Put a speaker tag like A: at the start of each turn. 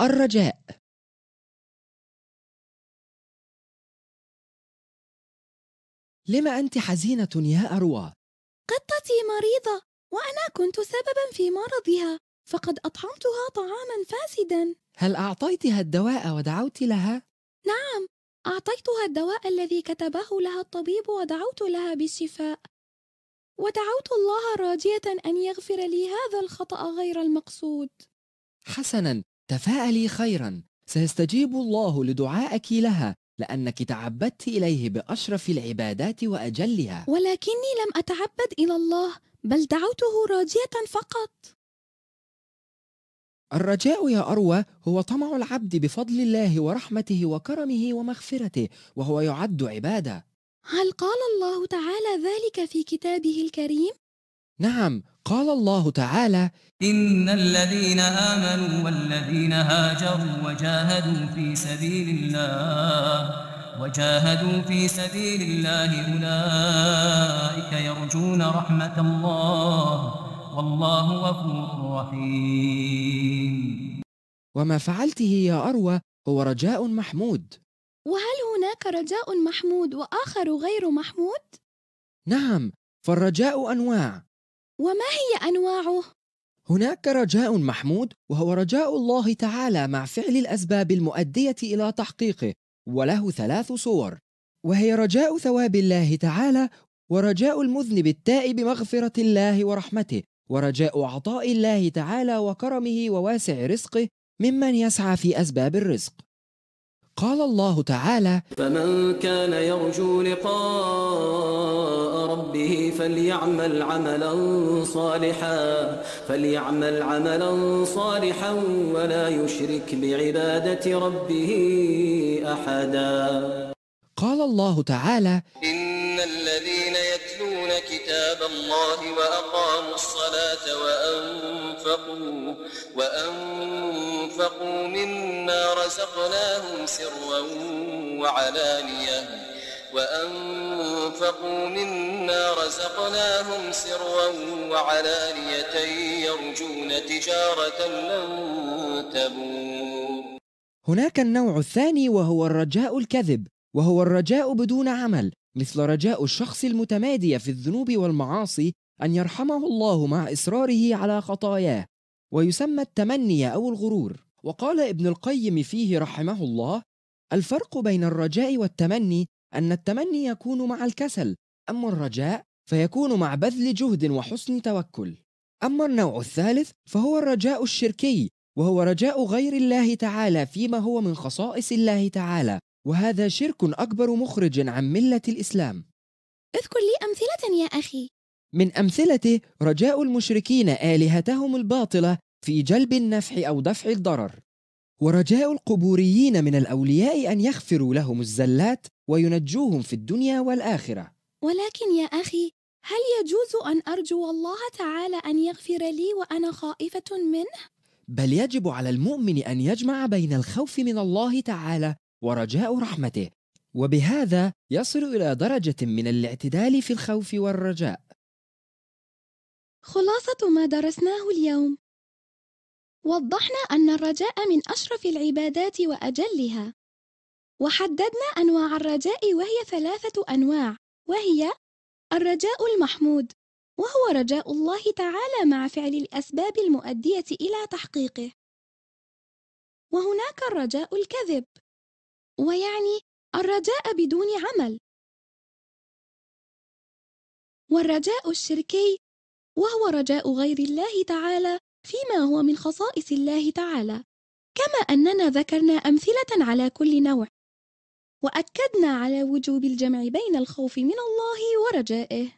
A: الرجاء لم أنت حزينة يا أروى؟
B: قطتي مريضة وأنا كنت سببا في مرضها فقد أطعمتها طعاما فاسدا
A: هل أعطيتها الدواء ودعوت لها؟
B: نعم أعطيتها الدواء الذي كتبه لها الطبيب ودعوت لها بالشفاء ودعوت الله راجية أن يغفر لي هذا الخطأ غير المقصود
A: حسنا تفاءلي خيرا سيستجيب الله لدعائك لها لأنك تعبدت إليه بأشرف العبادات وأجلها
B: ولكني لم أتعبد إلى الله بل دعوته راجية فقط
A: الرجاء يا أروى هو طمع العبد بفضل الله ورحمته وكرمه ومغفرته وهو يعد عبادة
B: هل قال الله تعالى ذلك
A: في كتابه الكريم؟ نعم قال الله تعالى إن الذين
B: آمنوا والذين هاجروا وجاهدوا في سبيل الله وجاهدوا في سبيل الله أولئك يرجون رحمة الله والله غفور
A: رحيم وما فعلته يا أروى هو رجاء محمود
B: وهل هناك رجاء محمود وآخر غير محمود؟
A: نعم فالرجاء أنواع وما هي أنواعه؟ هناك رجاء محمود وهو رجاء الله تعالى مع فعل الأسباب المؤدية إلى تحقيقه وله ثلاث صور وهي رجاء ثواب الله تعالى ورجاء المذنب التائب مغفرة الله ورحمته ورجاء عطاء الله تعالى وكرمه وواسع رزقه ممن يسعى في أسباب الرزق قال الله تعالى
B: فمن كان يرجو لقاء ربه فليعمل عملا صالحا فليعمل عملا صالحا ولا يشرك بعبادة ربه
A: أحدا قال الله تعالى إن
B: الذين يتلون كتاب الله وأقاموا الصلاة وأنفقوا وأنفقوا مما رزقناهم سرا وعلانية وأنفقوا مما رزقناهم سرا وعلانية يرجون تجارة لن تبور
A: هناك النوع الثاني وهو الرجاء الكذب وهو الرجاء بدون عمل مثل رجاء الشخص المتمادي في الذنوب والمعاصي أن يرحمه الله مع إصراره على خطاياه ويسمى التمني أو الغرور وقال ابن القيم فيه رحمه الله الفرق بين الرجاء والتمني أن التمني يكون مع الكسل أما الرجاء فيكون مع بذل جهد وحسن توكل أما النوع الثالث فهو الرجاء الشركي وهو رجاء غير الله تعالى فيما هو من خصائص الله تعالى وهذا شرك أكبر مخرج عن ملة الإسلام اذكر لي أمثلة يا أخي من أمثلته رجاء المشركين آلهتهم الباطلة في جلب النفع أو دفع الضرر ورجاء القبوريين من الأولياء أن يغفروا لهم الزلات وينجوهم في الدنيا والآخرة
B: ولكن يا أخي هل يجوز أن أرجو الله تعالى أن يغفر لي وأنا خائفة منه؟
A: بل يجب على المؤمن أن يجمع بين الخوف من الله تعالى ورجاء رحمته وبهذا يصل إلى درجة من الاعتدال في الخوف والرجاء
B: خلاصة ما درسناه اليوم وضحنا أن الرجاء من أشرف العبادات وأجلها وحددنا أنواع الرجاء وهي ثلاثة أنواع وهي الرجاء المحمود وهو رجاء الله تعالى مع فعل الأسباب المؤدية إلى تحقيقه وهناك الرجاء الكذب ويعني الرجاء بدون عمل والرجاء الشركي وهو رجاء غير الله تعالى فيما هو من خصائص الله تعالى كما أننا ذكرنا أمثلة على كل نوع وأكدنا على وجوب الجمع بين الخوف من الله ورجائه